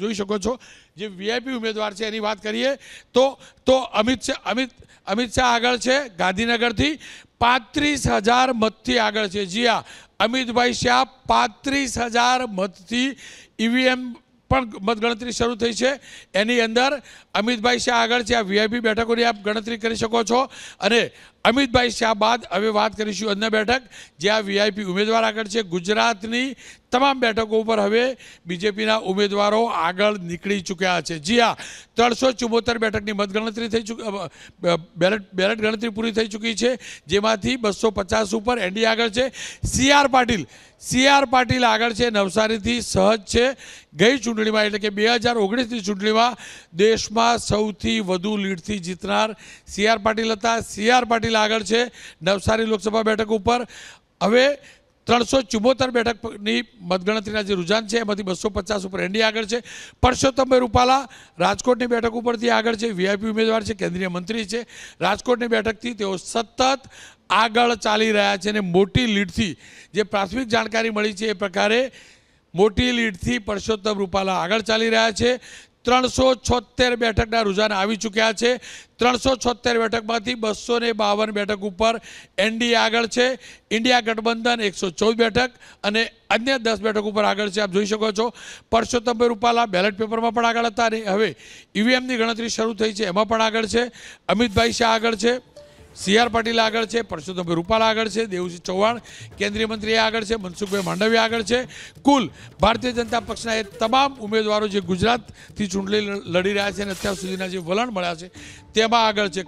જોઈ શકો છો જે વીઆઈપી ઉમેદવાર છે એની વાત કરીએ તો તો અમિત શાહ અમિત અમિત શાહ આગળ છે ગાંધીનગરથી પાંત્રીસ હજાર મતથી આગળ છે જી હા અમિતભાઈ શાહ પાંત્રીસ હજાર મતથી ઈવીએમ e પણ મતગણતરી શરૂ થઈ છે એની અંદર અમિતભાઈ શાહ આગળ છે આ વીઆઈપી બેઠકોની આપ ગણતરી કરી શકો છો અને અમિતભાઈ શાહ બાદ હવે વાત કરીશું અન્ય બેઠક જ્યાં વીઆઈપી ઉમેદવાર આગળ છે ગુજરાતની તમામ બેઠકો ઉપર હવે બીજેપીના ઉમેદવારો આગળ નીકળી ચૂક્યા છે જી હા ત્રણસો ચુમ્મોતેર બેઠકની મતગણતરી થઈ ચૂકી બેલેટ બેલેટ ગણતરી પૂરી થઈ ચૂકી છે જેમાંથી બસો પચાસ ઉપર એનડી આગળ છે સીઆર પાટીલ સીઆર પાટીલ આગળ છે નવસારીથી સહજ છે ગઈ ચૂંટણીમાં એટલે કે બે હજાર ઓગણીસની ચૂંટણીમાં દેશમાં સૌથી વધુ લીડથી જીતનાર સીઆર પાટીલ હતા સીઆર પાટીલ પાટીલ આગળ છે નવસારી લોકસભા બેઠક ઉપર હવે ત્રણસો ચુમ્મોતેર બેઠકની મતગણતરીના જે રુઝાન છે એમાંથી બસો પચાસ ઉપર એનડીએ આગળ છે પરસોત્તમભાઈ રૂપાલા રાજકોટની બેઠક ઉપરથી આગળ છે વીઆઈપી ઉમેદવાર છે કેન્દ્રીય મંત્રી છે રાજકોટની બેઠકથી તેઓ સતત આગળ ચાલી રહ્યા છે અને મોટી લીડથી જે પ્રાથમિક જાણકારી મળી છે એ પ્રકારે મોટી લીડથી પરસોત્તમ રૂપાલા આગળ ચાલી રહ્યા છે ત્રણસો છોતેર બેઠકના રુઝાન આવી ચૂક્યા છે ત્રણસો છોતેર બેઠકમાંથી બસો ને બાવન બેઠક ઉપર એનડીએ આગળ છે ઇન્ડિયા ગઠબંધન એકસો ચૌદ બેઠક અને અન્ય દસ બેઠક ઉપર આગળ છે આપ જોઈ શકો છો પરસોત્તમભાઈ રૂપાલા બેલેટ પેપરમાં પણ આગળ હતા અને હવે ઈવીએમની ગણતરી શરૂ થઈ છે એમાં પણ આગળ છે અમિતભાઈ શાહ આગળ છે સી આર પાટીલ આગળ છે પરસોત્તમભાઈ રૂપાલા આગળ છે દેવસિંહ ચૌહાણ કેન્દ્રીય મંત્રી આગળ છે મનસુખભાઈ માંડવિયા આગળ છે કુલ ભારતીય જનતા પક્ષના એ તમામ ઉમેદવારો જે ગુજરાતથી ચૂંટણી લડી રહ્યા છે અને અત્યાર સુધીના જે વલણ મળ્યા છે તેમાં આગળ છે